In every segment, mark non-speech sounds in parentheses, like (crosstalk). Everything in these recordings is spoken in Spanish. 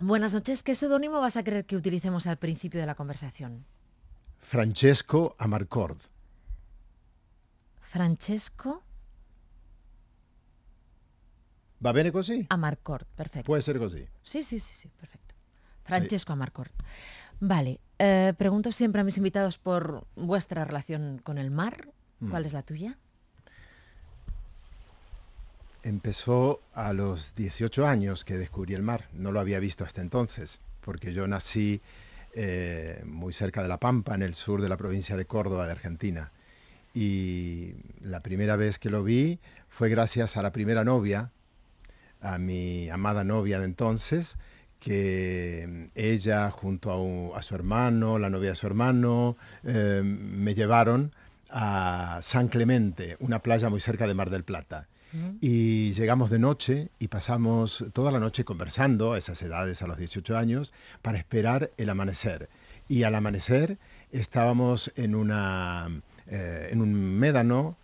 Buenas noches. ¿Qué seudónimo vas a querer que utilicemos al principio de la conversación? Francesco Amarcord. Francesco. ¿Va bene cosí? Amarcord, perfecto. Puede ser così. Sí, sí, sí, sí, perfecto. Francesco Amarcord. Vale, eh, pregunto siempre a mis invitados por vuestra relación con el mar. Mm. ¿Cuál es la tuya? empezó a los 18 años que descubrí el mar. No lo había visto hasta entonces, porque yo nací eh, muy cerca de La Pampa, en el sur de la provincia de Córdoba, de Argentina. Y la primera vez que lo vi fue gracias a la primera novia, a mi amada novia de entonces, que mm, ella junto a, su hermano, la novia de su hermano, eh, me llevaron a San Clemente, una playa muy cerca de Mar del Plata y llegamos de noche y pasamos toda la noche conversando a esas edades, a los 18 años, para esperar el amanecer. Y al amanecer estábamos en, una, eh, en un médano,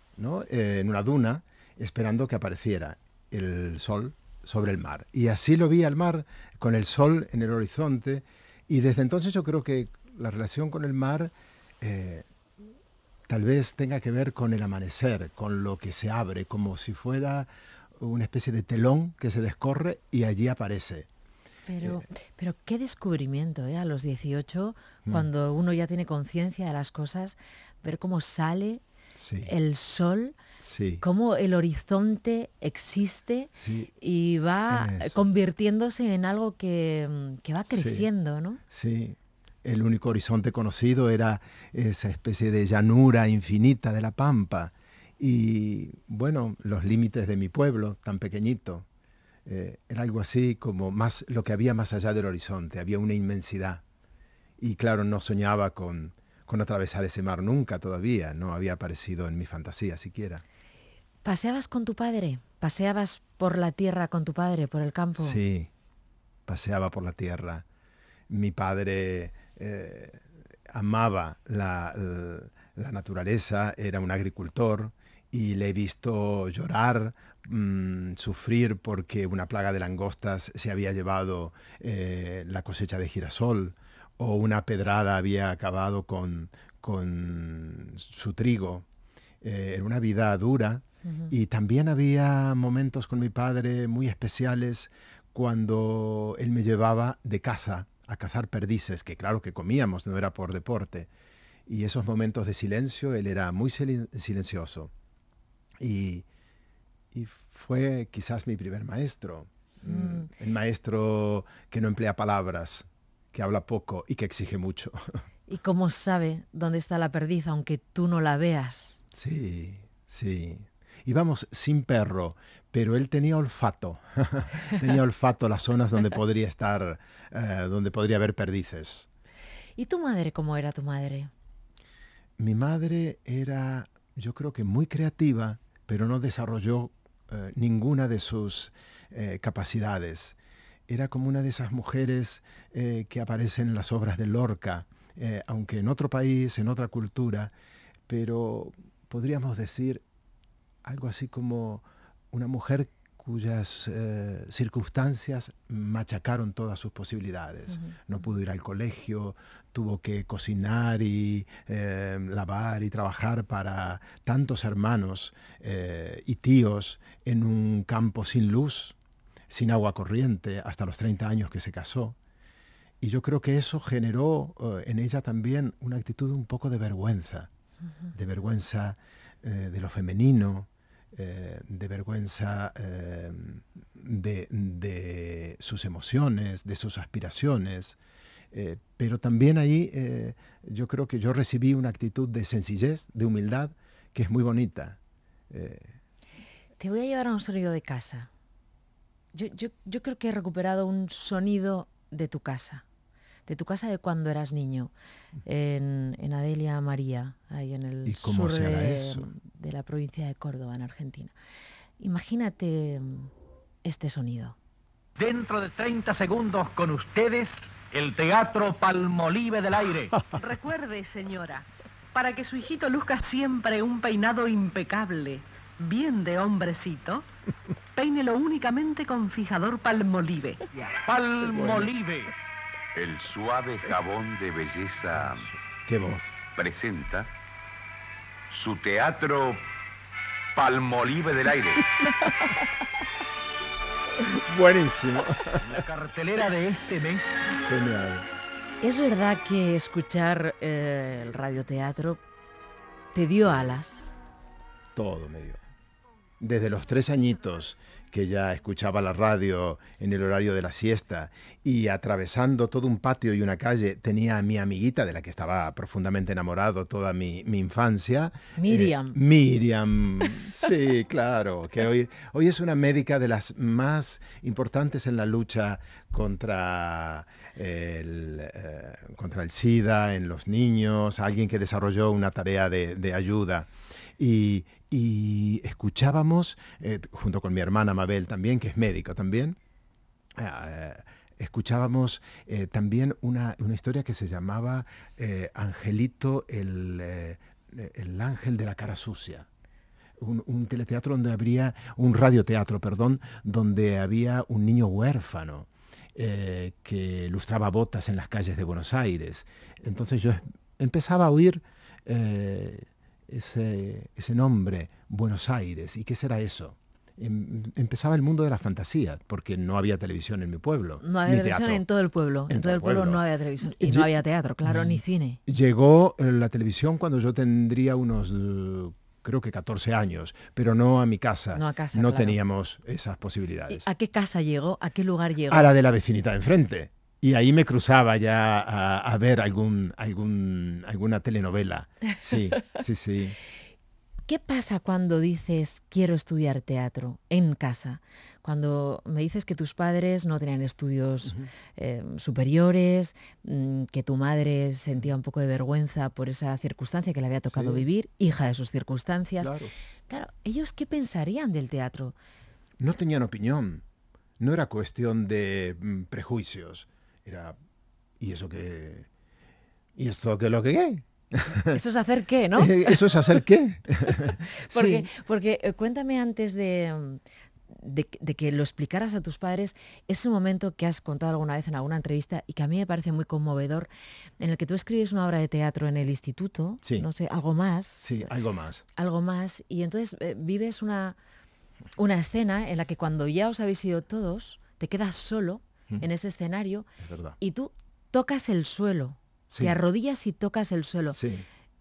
eh, en una duna, esperando que apareciera el sol sobre el mar. Y así lo vi al mar, con el sol en el horizonte, y desde entonces yo creo que la relación con el mar eh, tal vez tenga que ver con el amanecer, con lo que se abre, como si fuera una especie de telón que se descorre y allí aparece. Pero, eh, pero qué descubrimiento, ¿eh? A los 18, mm. cuando uno ya tiene conciencia de las cosas, ver cómo sale el sol, cómo el horizonte existe y va convirtiéndose en algo que, mm, va creciendo, ¿no? Sí, el único horizonte conocido era esa especie de llanura infinita de la pampa y bueno, los límites de mi pueblo tan pequeñito. Eh, era algo así como más lo que había más allá del horizonte, había una inmensidad. Y claro, no soñaba con, con atravesar ese mar nunca todavía, no había aparecido en mi fantasía siquiera. ¿Paseabas con tu padre? ¿Paseabas por la tierra con tu padre, por el campo? Sí, paseaba por la tierra. Mi padre eh, amaba la, naturaleza, era un agricultor y le he visto llorar, mm, sufrir porque una plaga de langostas se había llevado eh, la cosecha de girasol o una pedrada había acabado con, su trigo. Eh, era una vida dura y también había momentos con mi padre muy especiales cuando él me llevaba de casa a cazar perdices, que claro que comíamos, no era por deporte. Y esos momentos de silencio, él era muy silencioso. Y, y fue quizás mi primer maestro, mm. el maestro que no emplea palabras, que habla poco y que exige mucho. (laughs) ¿Y cómo sabe dónde está la perdiz, aunque tú no la veas? Sí, sí, vamos sin perro, pero él tenía olfato, (laughs) tenía olfato las zonas donde podría estar, eh, donde podría haber perdices. ¿Y tu madre cómo era tu madre? Mi madre era, yo creo que muy creativa, pero no desarrolló eh, ninguna de sus eh, capacidades. Era como una de esas mujeres que aparecen en las obras de Lorca, aunque en otro país, en otra cultura, pero podríamos decir algo así como una mujer cuyas eh, circunstancias machacaron todas sus posibilidades. No pudo ir al colegio, tuvo que cocinar y eh, lavar y trabajar para tantos hermanos eh, y tíos en un campo sin luz, sin agua corriente, hasta los 30 años que se casó. Y yo creo que eso generó en ella también una actitud un poco de vergüenza, de vergüenza de lo femenino, eh, de vergüenza eh, de, sus emociones, de sus aspiraciones. Eh, pero también ahí yo creo que yo recibí una actitud de sencillez, de humildad, que es muy bonita. Te voy a llevar a un sonido de casa. yo creo que he recuperado un sonido de tu casa de tu casa de cuando eras niño, en, Adelia María, ahí en el sur de, de la provincia de Córdoba, en Argentina. Imagínate mm, este sonido. Dentro de 30 segundos con ustedes, el Teatro Palmolive del Aire. (laughs) Recuerde, señora, para que su hijito luzca siempre un peinado impecable, bien de hombrecito, (laughs) peínelo únicamente con fijador Palmolive. Palmolive. El suave jabón de belleza. ¿Qué Presenta su teatro Palmolive del Aire. (laughs) Buenísimo. La cartelera de este mes. Genial. Es verdad que escuchar eh, el radioteatro te dio alas. Todo me dio desde los tres añitos que ya escuchaba la radio en el horario de la siesta y atravesando todo un patio y una calle tenía a mi amiguita de la que estaba profundamente enamorado toda mi, infancia. Eh, Miriam. Miriam, sí, claro, que hoy, hoy es una médica de las más importantes en la lucha contra el, eh, contra el SIDA en los niños, alguien que desarrolló una tarea de ayuda y, escuchábamos, eh, junto con mi hermana Mabel también, que es médica también, eh, escuchábamos eh, también una, historia que se llamaba Angelito el, ángel de la cara sucia. Un, teleteatro donde habría, un radioteatro, perdón, donde había un niño huérfano que lustraba botas en las calles de Buenos Aires. Entonces yo empezaba a oír ese, ese nombre, Buenos Aires, ¿y qué será eso? Em, empezaba el mundo de la fantasía, porque no había televisión en mi pueblo. No había televisión en todo el pueblo. En, todo el pueblo, no había televisión. Y no había teatro, claro, ni mm. cine. Llegó eh, la televisión cuando yo tendría unos eh, creo que 14 años, pero no a mi casa. No a casa. No teníamos esas posibilidades. ¿A qué casa llegó? ¿A qué lugar llegó? A la de la de enfrente y ahí me cruzaba ya a, ver algún, alguna telenovela. Sí, sí, sí. ¿Qué pasa cuando dices quiero estudiar teatro en casa? Cuando me dices que tus padres no tenían estudios eh, superiores, mm, que tu madre sentía un poco de vergüenza por esa circunstancia que le había tocado vivir, hija de sus circunstancias. claro, ¿ellos qué pensarían del teatro? No tenían opinión. No era cuestión de mm, prejuicios era, ¿y eso qué? ¿Y esto qué es lo que qué? (laughs) Eso es hacer qué, ¿no? Eh, eso es hacer qué. (laughs) porque, porque eh, cuéntame antes mm, de, que lo explicaras a tus padres, ese momento que has contado alguna vez en alguna entrevista y que a mí me parece muy conmovedor, en el que tú escribes una obra de teatro en el instituto, no sé, algo más. Sí, algo más. Algo más. Y entonces eh, vives una, una escena en la que cuando ya os habéis ido todos, te quedas solo en ese escenario y tú tocas el suelo, te arrodillas y tocas el suelo.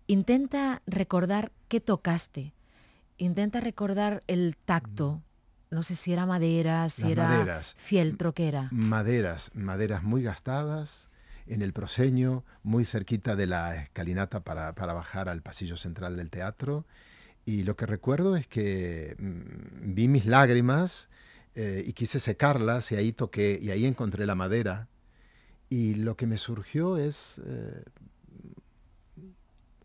Intenta recordar qué tocaste, intenta recordar el tacto. No sé si era madera, si era fieltro, que era? Maderas, maderas muy gastadas, en el proseño, muy cerquita de la escalinata para, para bajar al pasillo central del teatro. Y lo que recuerdo es que mm, vi mis lágrimas, eh, y quise secarlas y ahí toqué y ahí encontré la madera. Y lo que me surgió es eh,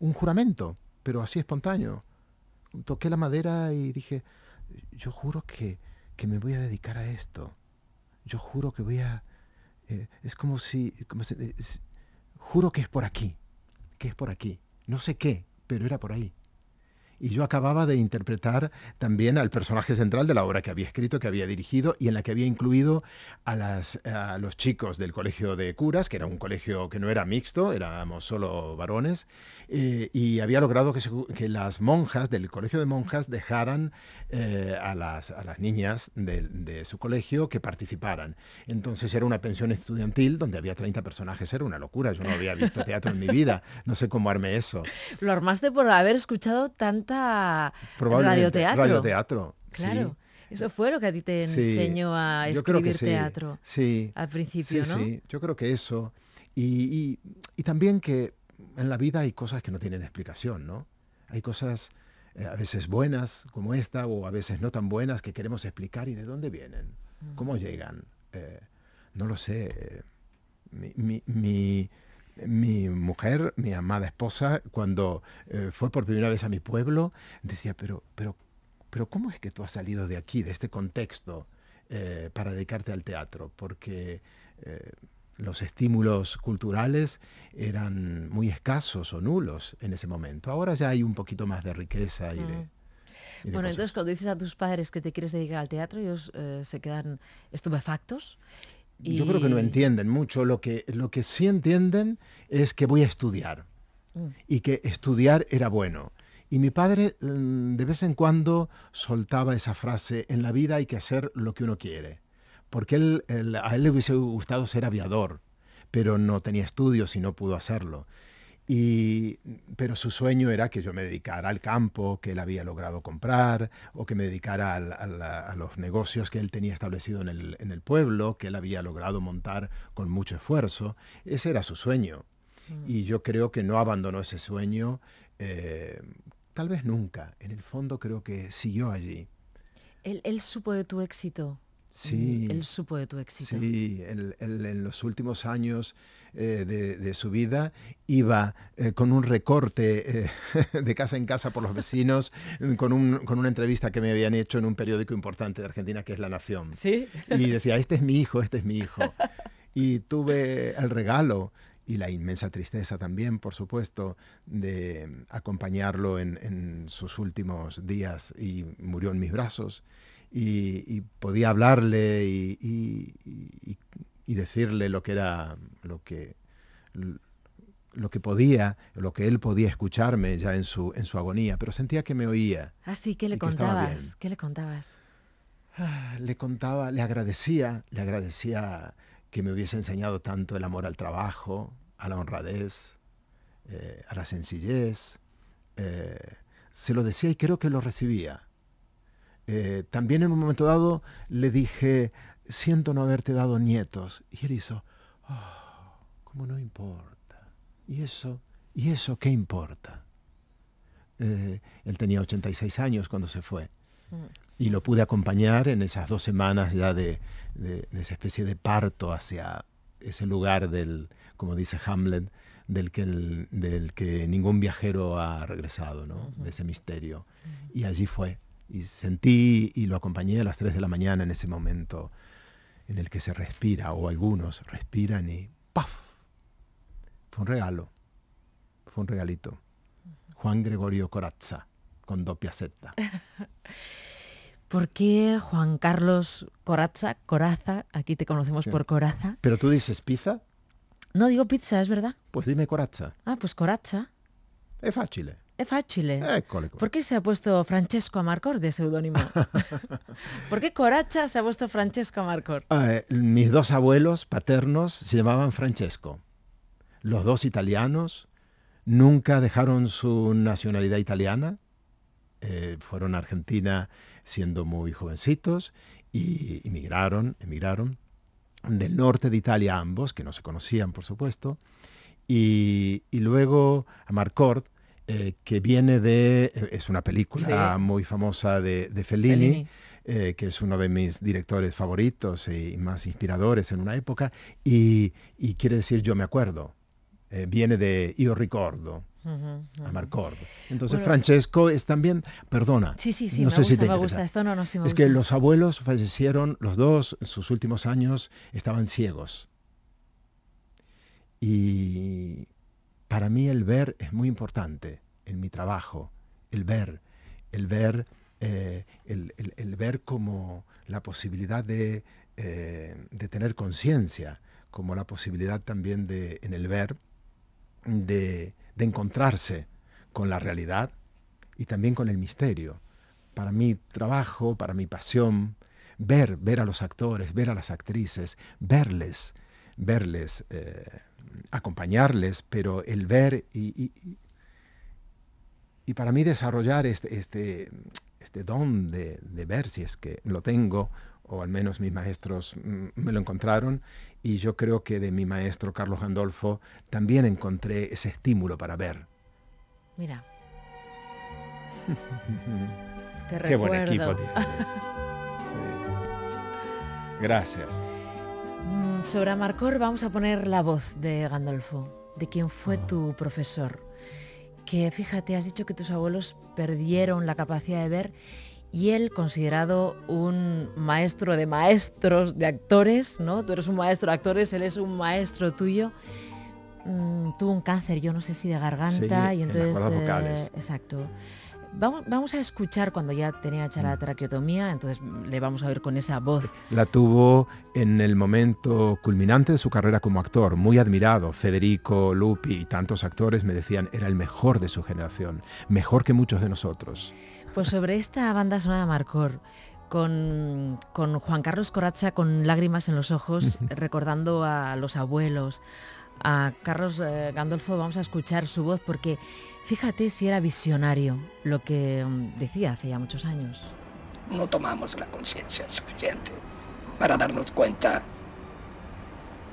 un juramento, pero así espontáneo. Toqué la madera y dije, yo juro que, me voy a dedicar a esto. Yo juro que voy a... Eh, es como si... Como juro que es por aquí, que es por aquí. No sé qué, pero era por ahí y yo acababa de interpretar también al personaje central de la obra que había escrito, que había dirigido y en la que había incluido a, eh, los chicos del colegio de curas, que era un colegio que no era mixto, éramos solo varones, eh, y había logrado que, las monjas del colegio de monjas dejaran eh, a, las, niñas de, su colegio que participaran. Entonces era una pensión estudiantil donde había 30 personajes, era una locura, yo no había visto teatro en mi vida, no sé cómo arme eso. (laughs) Lo armaste por haber escuchado de teatro Radioteatro. Claro. Eso fue lo que a ti te enseñó a escribir sí. teatro al principio, ¿no? Sí, yo creo que eso. Y, y, también que en la vida hay cosas que no tienen explicación, ¿no? Hay cosas eh, a veces buenas como esta o a veces no tan buenas que queremos explicar y de dónde vienen, mm. cómo llegan. Eh, no lo sé. mi mi mujer, mi amada esposa, cuando eh, fue por primera vez a mi pueblo, decía, pero, pero, pero ¿cómo es que tú has salido de aquí, de este contexto, eh, para dedicarte al teatro? Porque eh, los estímulos culturales eran muy escasos o nulos en ese momento. Ahora ya hay un poquito más de riqueza y de... Mm. bueno, entonces cuando dices a tus padres que te quieres dedicar al teatro, ellos se quedan estupefactos yo creo que no entienden mucho. Lo que, sí entienden es que voy a estudiar mm. y que estudiar era bueno. Y mi padre mm, de vez en cuando soltaba esa frase, en la vida hay que hacer lo que uno quiere. Porque a él le hubiese gustado ser aviador, pero no tenía estudios y no pudo hacerlo. Y, pero su sueño era que yo me dedicara al campo que él había logrado comprar o que me dedicara a los negocios que él tenía establecido en el, pueblo, que él había logrado montar con mucho esfuerzo. Ese era su sueño. Mm. Y yo creo que no abandonó ese sueño, eh, tal vez nunca. En el fondo creo que siguió allí. Él, supo de tu éxito. Sí. Él, supo de tu éxito. Sí, en los últimos años eh, de, su vida, iba eh, con un recorte eh, (laughs) de casa en casa por los vecinos, con, una entrevista que me habían hecho en un periódico importante de Argentina que es La Nación. Y decía, este es mi hijo, este es mi hijo. Y tuve el regalo y la inmensa tristeza también, por supuesto, de acompañarlo en, sus últimos días y murió en mis brazos. Y, podía hablarle y y decirle lo que era, lo que, lo que podía, lo que él podía escucharme ya en su, en su agonía, pero sentía que me oía. Así, ah, ¿qué le contabas? ¿Qué le contabas? le contaba, le agradecía, le agradecía que me hubiese enseñado tanto el amor al trabajo, a la honradez, eh, a la sencillez. Eh, se lo decía y creo que lo recibía. Eh, también en un momento dado le dije, siento no haberte dado nietos. Y él hizo, oh, ¿cómo no importa? ¿Y eso? ¿Y eso qué importa? Eh, él tenía 86 años cuando se fue. Mm. Y lo pude acompañar en esas dos semanas ya de, de, esa especie de parto hacia ese lugar del, como dice Hamlet, del que, del que ningún viajero ha regresado, ¿no? De ese misterio. Y allí fue. Y sentí y lo acompañé a las 3 de la mañana en ese momento en el que se respira, o algunos respiran y ¡paf! Fue un regalo, fue un regalito. Juan Gregorio Corazza, con doppia Z. (laughs) ¿Por qué Juan Carlos Corazza, Coraza, aquí te conocemos por Coraza? ¿Pero tú dices pizza? No digo pizza, es verdad. Pues dime Corazza. Ah, pues Corazza. Es fácil. Eh. Es eh, fácil. Eh. ¿Por qué se ha puesto Francesco Amarcor de seudónimo? (laughs) (laughs) qué Coracha se ha puesto Francesco Amarcor? Ah, eh, mis dos abuelos paternos se llamaban Francesco. Los dos italianos nunca dejaron su nacionalidad italiana. fueron a Argentina siendo muy jovencitos y emigraron, emigraron del norte de Italia ambos, que no se conocían por supuesto, y, y luego Amarcord eh, que viene de, eh, es una película muy famosa de, de Fellini. Eh, que es uno de mis directores favoritos y más inspiradores en una época, y, quiere decir yo me acuerdo. viene de Io ricordo, a Entonces Francesco es también, perdona, sí, sí, sí, no sé si me gusta. Esto no, no, Es que los abuelos fallecieron, los dos, en sus últimos años estaban ciegos. Y para mí el ver es muy importante en mi trabajo, el ver, el ver, eh, el, ver como la posibilidad eh, de, tener conciencia, como la posibilidad también de, en el ver, de, encontrarse con la realidad y también con el misterio. Para mi trabajo, para mi pasión, ver, ver a los actores, ver a las actrices, verles, verles eh, acompañarles, pero el ver y, y, para mí desarrollar este, este, este don de, ver si es que lo tengo, o al menos mis maestros mm, me lo encontraron, y yo creo que de mi maestro Carlos Gandolfo también encontré ese estímulo para ver. Mira. (laughs) Qué buen equipo tienes. (laughs) Gracias. Mm, sobre Marcor vamos a poner la voz de Gandolfo, de quien fue ah. tu profesor, que fíjate, has dicho que tus abuelos perdieron la capacidad de ver y él considerado un maestro de maestros de actores, ¿no? Tú eres un maestro de actores, él es un maestro tuyo. Mm, tuvo un cáncer, yo no sé si de garganta y entonces eh, exacto. Vamos, a escuchar cuando ya tenía la mm. traqueotomía, entonces le vamos a oír con esa voz. Eh, la tuvo en el momento culminante de su carrera como actor, muy admirado. Federico, Lupi y tantos actores me decían, era el mejor de su generación, mejor que muchos de nosotros. Pues sobre esta banda sonora Marcor, con, con Juan Carlos Coracha con lágrimas en los ojos, (laughs) recordando a los abuelos, a Carlos eh, Gandolfo vamos a escuchar su voz porque fíjate si era visionario lo que mm, decía hace ya muchos años. No tomamos la conciencia suficiente para darnos cuenta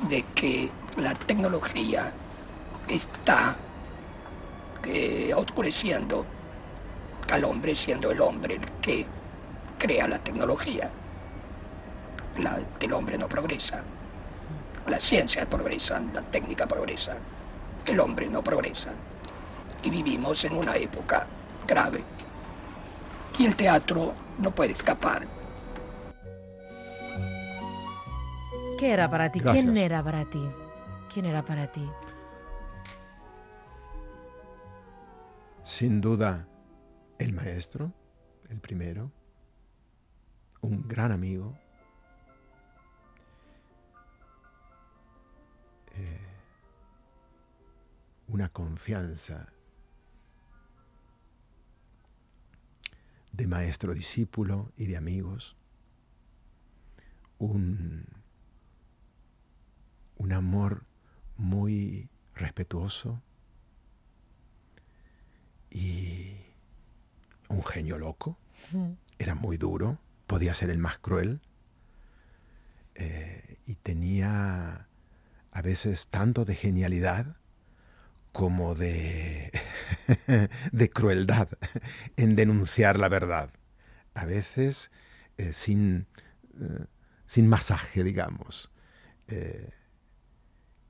de que la tecnología está eh, oscureciendo al hombre siendo el hombre el que crea la tecnología. La, el hombre no progresa. Las ciencias progresan, la técnica progresa, el hombre no progresa. Y vivimos en una época grave. Y el teatro no puede escapar. ¿Qué era para ti? ¿Quién era para ti? ¿Quién era para ti? Sin duda, el maestro, el primero, un gran amigo, Eh, una confianza de maestro discípulo y de amigos, un, un amor muy respetuoso y un genio loco. Era muy duro, podía ser el más cruel eh, y tenía a veces tanto de genialidad como de, (laughs) de crueldad en denunciar la verdad. A veces eh, sin, eh, sin masaje, digamos. Eh,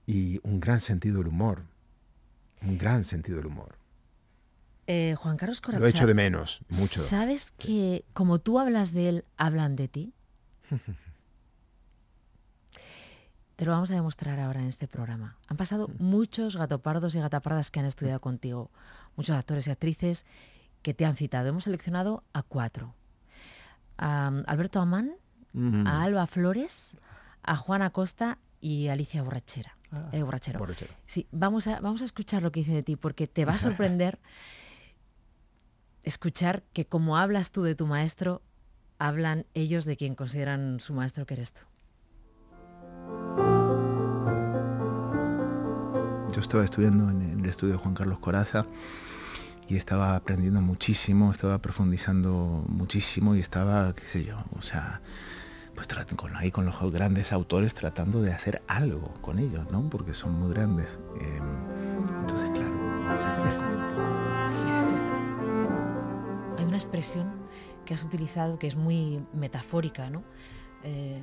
y un gran sentido del humor. Un gran sentido del humor. Juan Carlos Corazón, Lo he hecho de menos, mucho. ¿Sabes que como tú hablas de él, hablan de ti? (laughs) Te lo vamos a demostrar ahora en este programa. Han pasado mm. muchos gatopardos y gatapardas que han estudiado contigo, muchos actores y actrices que te han citado. Hemos seleccionado a cuatro. A um, Alberto Amán, mm. a Alba Flores, a Juana Costa y Alicia Borrachera. Ah, eh, borrachero. Sí, vamos a, vamos a escuchar lo que dice de ti porque te va a (laughs) sorprender escuchar que como hablas tú de tu maestro, hablan ellos de quien consideran su maestro que eres tú. yo estaba estudiando en, el estudio de Juan Carlos Coraza y estaba aprendiendo muchísimo, estaba profundizando muchísimo y estaba, qué sé yo, o sea, pues con, ahí con los grandes autores tratando de hacer algo con ellos, ¿no? Porque son muy grandes. Em, entonces, claro. Hay una expresión que has utilizado que es muy metafórica, ¿no? Eh,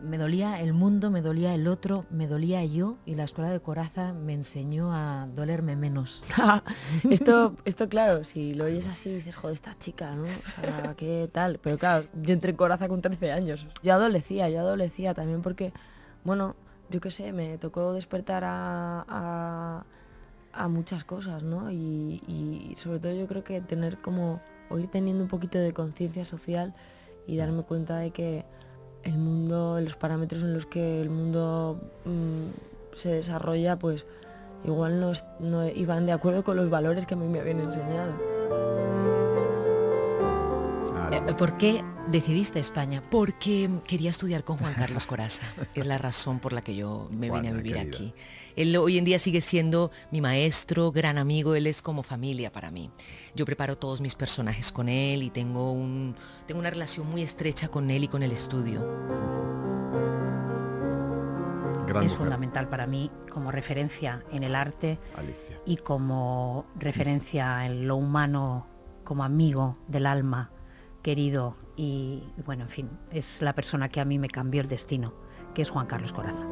me dolía el mundo, me dolía el otro, me dolía yo y la escuela de coraza me enseñó a dolerme menos. (laughs) esto, esto claro, si lo oyes así dices, joder, esta chica, ¿no? ¿qué tal? Pero claro, yo entré en coraza con 13 años. Yo adolecía, yo adolecía también porque, bueno, yo qué sé, me tocó despertar a, a, muchas cosas, ¿no? Y, y sobre todo yo creo que tener como, o ir teniendo un poquito de conciencia social y darme cuenta de que el mundo, los parámetros en los que el mundo mm, se desarrolla, pues igual no iban de acuerdo con los valores que a mí me habían enseñado. Eh, ¿Por qué decidiste España? Porque quería estudiar con Juan Carlos Coraza. Es la razón por la que yo me vine a vivir aquí. Él hoy en día sigue siendo mi maestro, gran amigo, él es como familia para mí. Yo preparo todos mis personajes con él y tengo, una relación muy estrecha con él y con el estudio. es fundamental para mí como referencia en el arte y como referencia en lo humano, como amigo del alma querido y, bueno, en fin, es la persona que a mí me cambió el destino, que es Juan Carlos Coraza.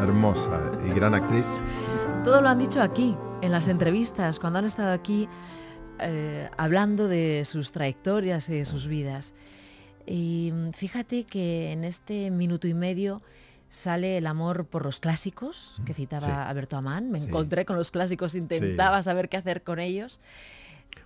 Hermosa y gran actriz. Todo lo han dicho aquí, en las entrevistas, cuando han estado aquí eh, hablando de sus trayectorias y de sus vidas. Y mm, fíjate que en este minuto y medio sale el amor por los clásicos, que mm, citaba Alberto Amán. Me encontré con los clásicos, intentaba saber qué hacer con ellos.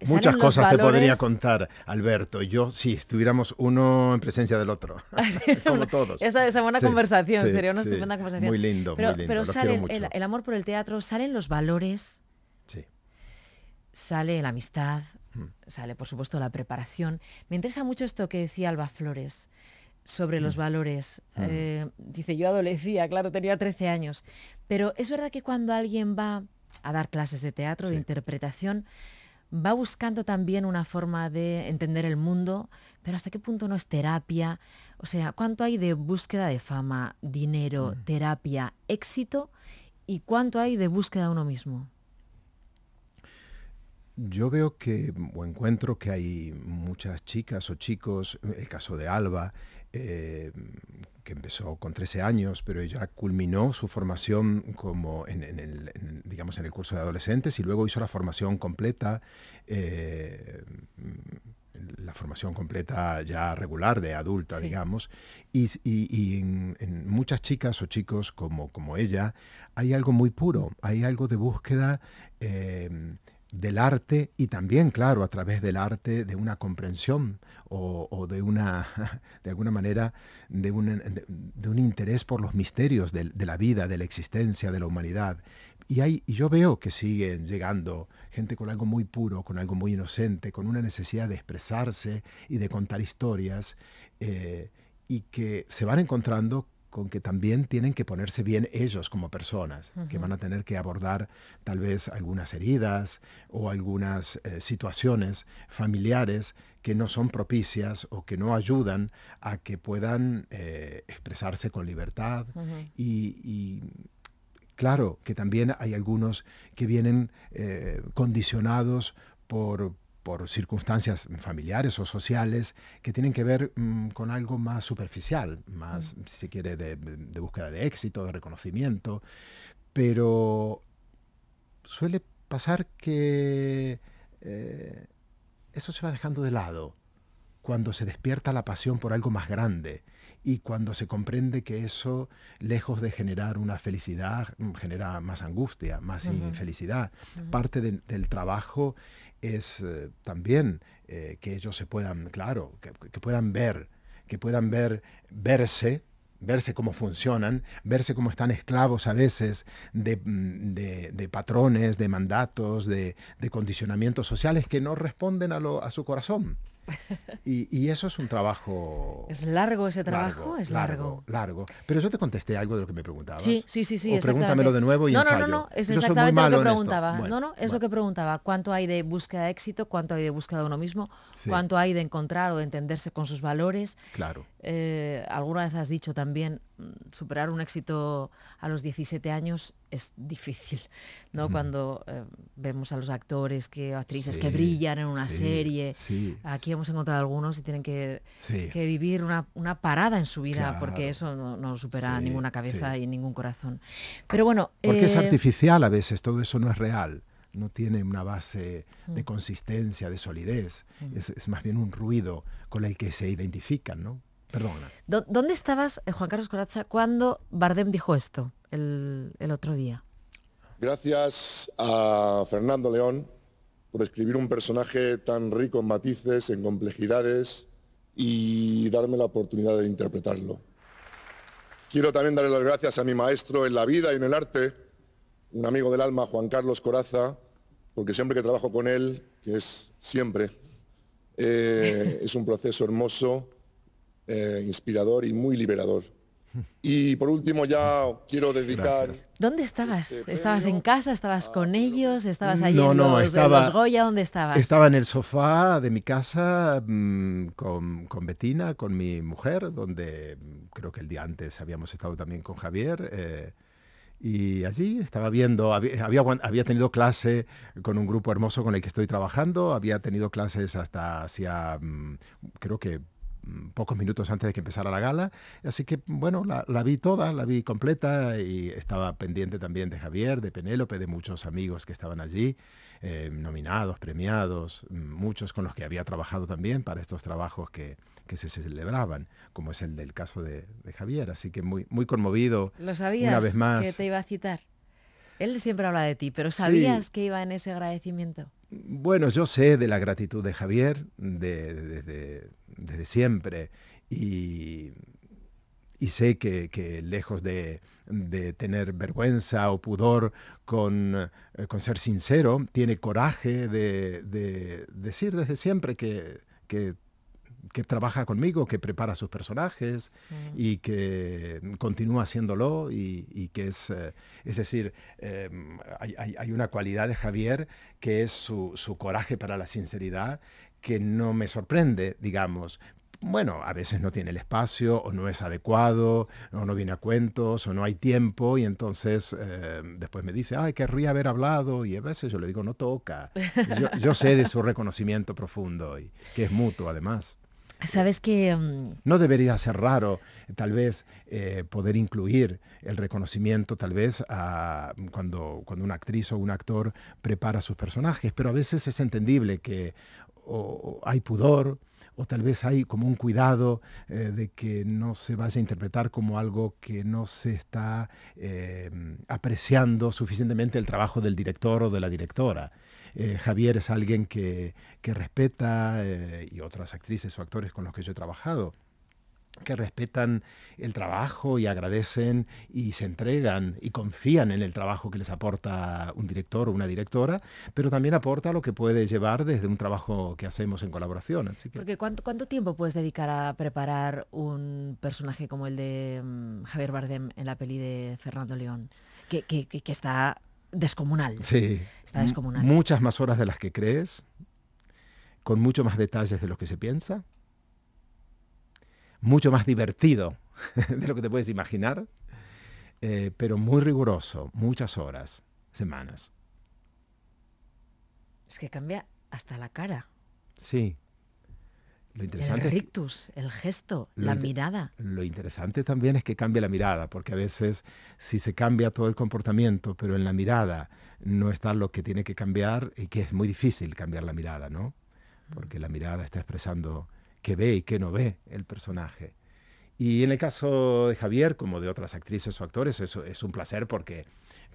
Muchas cosas te podría contar, Alberto, yo si estuviéramos uno en presencia del otro, (laughs) como todos. Esa, esa buena conversación, sería una estupenda conversación. Muy lindo, pero, muy lindo. Pero sale el, amor por el teatro, salen los valores, sale la amistad, mm. sale por supuesto la preparación. Me interesa mucho esto que decía Alba Flores sobre mm. los valores. Mm. Eh, dice, yo adolecía, claro, tenía 13 años, pero es verdad que cuando alguien va a dar clases de teatro, de interpretación, va buscando también una forma de entender el mundo, pero hasta qué punto no es terapia. O sea, ¿cuánto hay de búsqueda de fama, dinero, mm. terapia, éxito? ¿Y cuánto hay de búsqueda de uno mismo? Yo veo que, o encuentro que hay muchas chicas o chicos, el caso de Alba, eh, que empezó con 13 años, pero ella culminó su formación como en, el, digamos, en el curso de adolescentes y luego hizo la formación completa, eh, la formación completa ya regular de adulta, digamos. Y, en, muchas chicas o chicos como, como ella hay algo muy puro, hay algo de búsqueda. Eh, del arte y también, claro, a través del arte de una comprensión o, de una, (laughs) de alguna manera, de un, un interés por los misterios de, la vida, de la existencia, de la humanidad. Y, hay, y yo veo que siguen llegando gente con algo muy puro, con algo muy inocente, con una necesidad de expresarse y de contar historias eh, y que se van encontrando con que también tienen que ponerse bien ellos como personas, que van a tener que abordar tal vez algunas heridas o algunas eh, situaciones familiares que no son propicias o que no ayudan a que puedan eh, expresarse con libertad y, Claro que también hay algunos que vienen eh, condicionados por, por circunstancias familiares o sociales que tienen que ver mm, con algo más superficial, más, mm. si se quiere, de, búsqueda de éxito, de reconocimiento, pero suele pasar que eh, eso se va dejando de lado cuando se despierta la pasión por algo más grande y cuando se comprende que eso, lejos de generar una felicidad, mm, genera más angustia, más infelicidad. Parte del trabajo es eh, también eh, que ellos se puedan, claro, que, puedan ver, que puedan ver, verse, verse cómo funcionan, verse cómo están esclavos a veces de, mm, patrones, de mandatos, de, condicionamientos sociales que no responden a su corazón. Y, eso es un trabajo... ¿Es largo ese trabajo? es largo. Largo, Pero yo te contesté algo de lo que me preguntaba. Sí, sí, sí. sí pregúntamelo de nuevo y no, No, no, no, es exactamente lo que preguntaba. no, no, es lo que preguntaba. ¿Cuánto hay de búsqueda de éxito? ¿Cuánto hay de búsqueda de uno mismo? ¿Cuánto hay de encontrar o de entenderse con sus valores? Claro. Eh, alguna vez has dicho también, superar un éxito a los 17 años es difícil, ¿no? Cuando eh, vemos a los actores, que actrices que brillan en una serie. Aquí hemos encontrado algunos y tienen que, vivir una, parada en su vida, porque eso no, supera ninguna cabeza y ningún corazón. Pero bueno... Porque es eh, artificial a veces, todo eso no es real no tiene una base de mm. consistencia, de solidez, mm. es, es, más bien un ruido con el que se identifican, ¿no? ¿Dónde estabas, eh, Juan Carlos Coraza, cuando Bardem dijo esto el, otro día? Gracias a Fernando León por escribir un personaje tan rico en matices, en complejidades y darme la oportunidad de interpretarlo. Quiero también darle las gracias a mi maestro en la vida y en el arte, un amigo del alma, Juan Carlos Coraza, porque siempre que trabajo con él, que es siempre, eh, (laughs) es un proceso hermoso eh, inspirador y muy liberador. Y por último ya quiero dedicar... ¿Dónde estabas? Este ¿Estabas en casa? ¿Estabas con ellos? ¿Estabas allí no, en, los, estaba, los Goya? ¿Dónde estabas? Estaba en el sofá de mi casa mm, con, con, Betina, con mi mujer, donde mm, creo que el día antes habíamos estado también con Javier. Eh, y allí estaba viendo, había, tenido clase con un grupo hermoso con el que estoy trabajando, había tenido clases hasta hacía, mm, creo que pocos minutos antes de que empezara la gala. Así que, bueno, la, vi toda, la vi completa y estaba pendiente también de Javier, de Penélope, de muchos amigos que estaban allí, eh, nominados, premiados, muchos con los que había trabajado también para estos trabajos que, que se celebraban, como es el del caso de, Javier. Así que muy, muy conmovido. ¿Lo sabías? Una vez más. Que te iba a citar. Él siempre habla de ti, pero ¿sabías que iba en ese agradecimiento? Bueno, yo sé de la gratitud de Javier desde siempre y, sé que, lejos de, tener vergüenza o pudor con, eh, ser sincero, tiene coraje de, decir desde siempre que que trabaja conmigo, que prepara sus personajes mm. y que mm, continúa haciéndolo y, que es, eh, es decir, em, hay, una cualidad de Javier que es su, coraje para la sinceridad que no me sorprende, digamos, bueno, a veces no tiene el espacio o no es adecuado o no viene a cuentos o no hay tiempo y entonces em, después me dice, ay, querría haber hablado y a veces yo le digo, no toca. Yo, yo sé de su reconocimiento profundo y que es mutuo además. Sabes que... Mm. No debería ser raro, tal vez, eh, poder incluir el reconocimiento, tal vez, cuando, una actriz o un actor prepara sus personajes, pero a veces es entendible que hay pudor, o tal vez hay como un cuidado eh, de que no se vaya a interpretar como algo que no se está eh, apreciando suficientemente el trabajo del director o de la directora. Eh, Javier es alguien que, respeta, eh, y otras actrices o actores con los que yo he trabajado, que respetan el trabajo y agradecen y se entregan y confían en el trabajo que les aporta un director o una directora, pero también aporta lo que puede llevar desde un trabajo que hacemos en colaboración. Porque ¿cuánto, ¿cuánto, tiempo puedes dedicar a preparar un personaje como el de mm, Javier Bardem en la peli de Fernando León? Que, que, está descomunal. Sí. Está descomunal. muchas más horas de las que crees, con mucho más detalles de lo que se piensa, mucho más divertido (laughs) de lo que te puedes imaginar, eh, pero muy riguroso, muchas horas, semanas. Es que cambia hasta la cara. Sí. Lo interesante el rictus, el gesto, la mirada. Lo interesante también es que cambia la mirada, porque a veces si se cambia todo el comportamiento, pero en la mirada no está lo que tiene que cambiar y que es muy difícil cambiar la mirada, ¿no? Porque la mirada está expresando qué ve y qué no ve el personaje. Y en el caso de Javier, como de otras actrices o actores, eso es un placer porque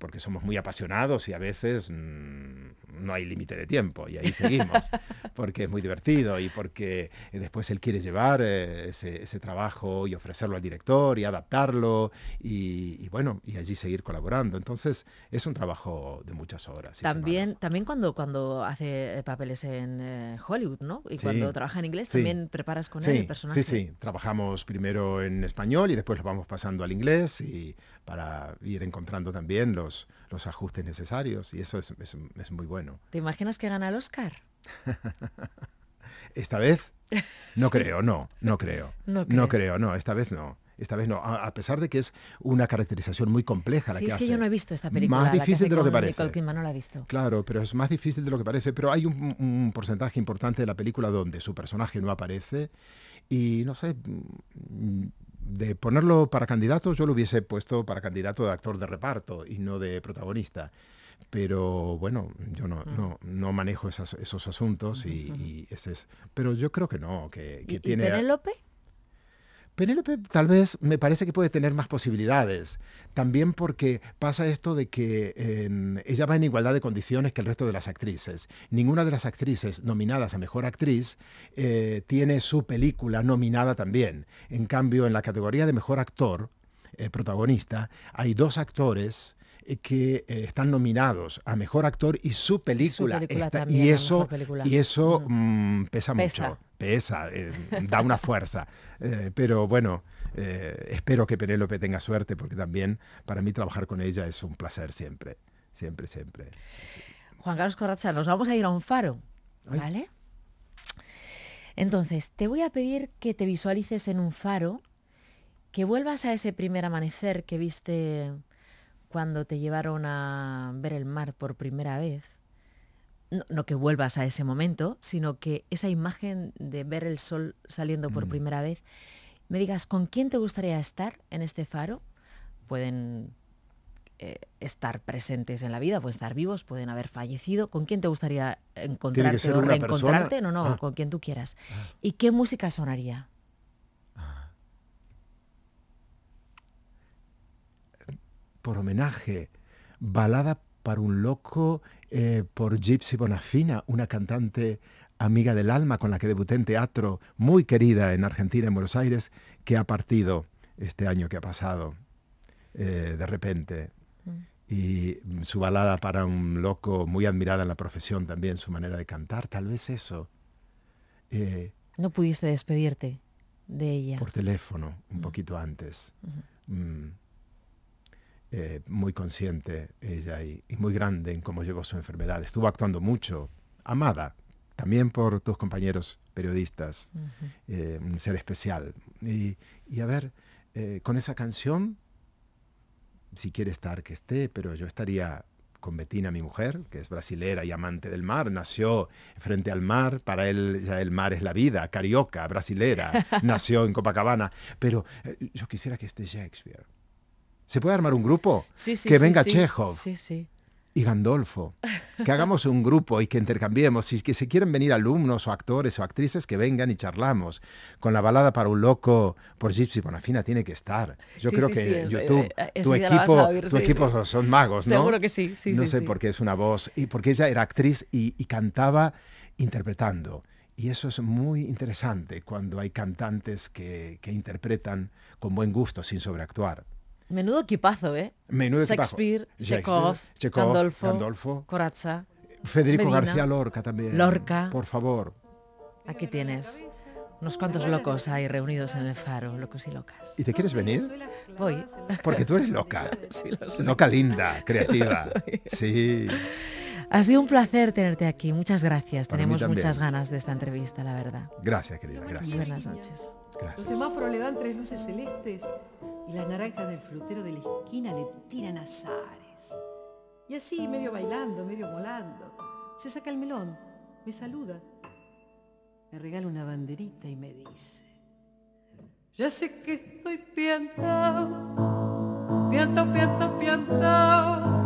porque somos muy apasionados y a veces mm, no hay límite de tiempo y ahí seguimos, (laughs) porque es muy divertido y porque eh, después él quiere llevar eh, ese, trabajo y ofrecerlo al director y adaptarlo y, bueno, y allí seguir colaborando. Entonces es un trabajo de muchas horas. También, también cuando, cuando hace eh, papeles en Hollywood, ¿no? Y cuando trabaja en inglés también preparas con él el personaje. Sí, sí, trabajamos primero en español y después lo vamos pasando al inglés y para ir encontrando también los, los ajustes necesarios y eso es, muy bueno. ¿Te imaginas que gana el Oscar? (laughs) Esta vez no (laughs) creo, no, no creo. No, creo, no, esta vez no. Esta vez no, a, pesar de que es una caracterización muy compleja la sí, es que yo no he visto esta película. Más difícil de lo que parece. no la he visto. Claro, pero es más difícil de lo que parece. Pero hay un porcentaje importante de la película donde su personaje no aparece y no sé, de ponerlo para candidato, yo lo hubiese puesto para candidato de actor de reparto y no de protagonista. Pero bueno, yo no, mm. no, manejo esos asuntos y, ese es... Pero yo creo que no, que, tiene... ¿y Penélope tal vez me parece que puede tener más posibilidades, también porque pasa esto de que ella va en igualdad de condiciones que el resto de las actrices. Ninguna de las actrices nominadas a Mejor Actriz eh, tiene su película nominada también. En cambio, en la categoría de Mejor Actor, eh, protagonista, hay dos actores eh, que eh, están nominados a mejor actor y su película, y eso y mm, eso pesa, mucho pesa eh, (laughs) da una fuerza pero bueno espero que Penélope tenga suerte porque también para mí trabajar con ella es un placer siempre siempre siempre Juan Carlos Corracha nos vamos a ir a un faro vale entonces te voy a pedir que te visualices en un faro que vuelvas a ese primer amanecer que viste cuando te llevaron a ver el mar por primera vez, no, que vuelvas a ese momento, sino que esa imagen de ver el sol saliendo por mm. primera vez, me digas, ¿con quién te gustaría estar en este faro? Pueden eh, estar presentes en la vida, pueden estar vivos, pueden haber fallecido. ¿Con quién te gustaría encontrarte o reencontrarte? No, no, ah. con quien tú quieras. Ah. ¿Y qué música sonaría? por homenaje, Balada para un loco eh, por Gypsy Bonafina, una cantante amiga del alma con la que debuté en teatro, muy querida en Argentina, en Buenos Aires, que ha partido este año que ha pasado, eh, de repente. Mm. Y su balada para un loco, muy admirada en la profesión también, su manera de cantar, tal vez eso. Eh, no pudiste despedirte de ella. Por teléfono, un mm. poquito antes. Eh, muy consciente ella y, muy grande en cómo llevó su enfermedad. Estuvo actuando mucho, amada también por tus compañeros periodistas, un eh, ser especial. Y, a ver, eh, con esa canción, si quiere estar, que esté, pero yo estaría con Betina, mi mujer, que es brasilera y amante del mar, nació frente al mar, para él ya el mar es la vida, carioca, brasilera, (laughs) nació en Copacabana, pero yo quisiera que esté Shakespeare. Se puede armar un grupo. que venga Chejo Y Gandolfo, que hagamos un grupo y que intercambiemos, y que si quieren venir alumnos o actores o actrices, que vengan y charlamos. Con la balada para un loco por Gypsy Bonafina tiene que estar. Yo creo que YouTube, eh, tu, eh, equipo, tu son magos, ¿no? Seguro que sí, sí. No sé por qué es una voz, y porque ella era actriz y, cantaba interpretando. Y eso es muy interesante cuando hay cantantes que, que interpretan con buen gusto, sin sobreactuar. Menudo equipazo, ¿eh? Menudo Shakespeare, equipazo. Chekhov, Chekhov Gandolfo, Corazza, Federico García Lorca también. Lorca. Por favor. Aquí tienes. Unos cuantos locos hay reunidos en el faro, locos y locas. ¿Y te quieres venir? Voy. Porque tú eres loca. (laughs) loca linda, creativa. (laughs) Sí. Ha sido un placer tenerte aquí. Muchas gracias. Tenemos muchas ganas de esta entrevista, la verdad. Gracias, querida. Gracias. Buenas noches. Los semáforos le dan tres luces celestes y las naranjas del frutero de la esquina le tiran azares. Y así, medio bailando, medio volando, se saca el melón, me saluda, me regala una banderita y me dice, ya sé que estoy piantao, piantao, piantao, piantao